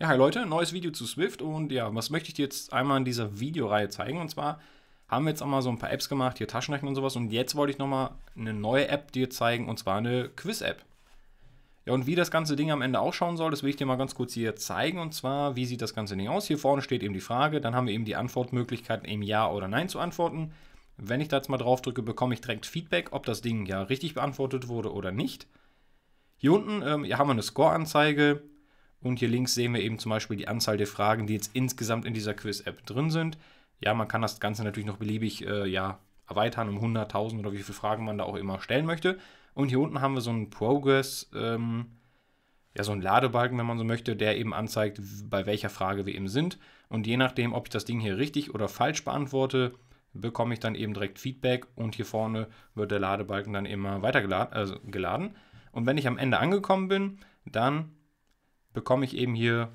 Ja, hi Leute, neues Video zu Swift und ja, was möchte ich dir jetzt einmal in dieser Videoreihe zeigen? Und zwar haben wir jetzt auch mal so ein paar Apps gemacht, hier Taschenrechner und sowas. Und jetzt wollte ich nochmal eine neue App dir zeigen und zwar eine Quiz-App. Ja, und wie das ganze Ding am Ende ausschauen soll, das will ich dir mal ganz kurz hier zeigen. Und zwar, wie sieht das ganze Ding aus? Hier vorne steht eben die Frage, dann haben wir eben die Antwortmöglichkeiten, eben Ja oder Nein zu antworten. Wenn ich da jetzt mal drauf drücke, bekomme ich direkt Feedback, ob das Ding ja richtig beantwortet wurde oder nicht. Hier unten ähm, hier haben wir eine Score-Anzeige, und hier links sehen wir eben zum Beispiel die Anzahl der Fragen, die jetzt insgesamt in dieser Quiz-App drin sind. Ja, man kann das Ganze natürlich noch beliebig äh, ja, erweitern um 100.000 oder wie viele Fragen man da auch immer stellen möchte. Und hier unten haben wir so einen Progress, ähm, ja, so einen Ladebalken, wenn man so möchte, der eben anzeigt, bei welcher Frage wir eben sind. Und je nachdem, ob ich das Ding hier richtig oder falsch beantworte, bekomme ich dann eben direkt Feedback und hier vorne wird der Ladebalken dann immer weiter geladen, äh, geladen. Und wenn ich am Ende angekommen bin, dann bekomme ich eben hier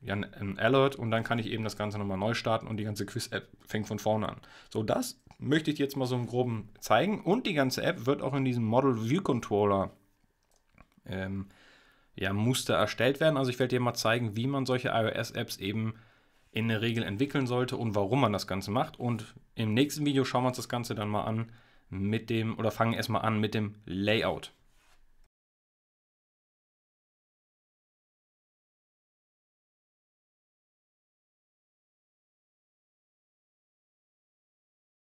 ja, einen Alert und dann kann ich eben das Ganze nochmal neu starten und die ganze Quiz-App fängt von vorne an. So, das möchte ich jetzt mal so im Groben zeigen und die ganze App wird auch in diesem Model View Controller ähm, ja, Muster erstellt werden. Also ich werde dir mal zeigen, wie man solche iOS-Apps eben in der Regel entwickeln sollte und warum man das Ganze macht. Und im nächsten Video schauen wir uns das Ganze dann mal an mit dem, oder fangen erstmal an mit dem Layout.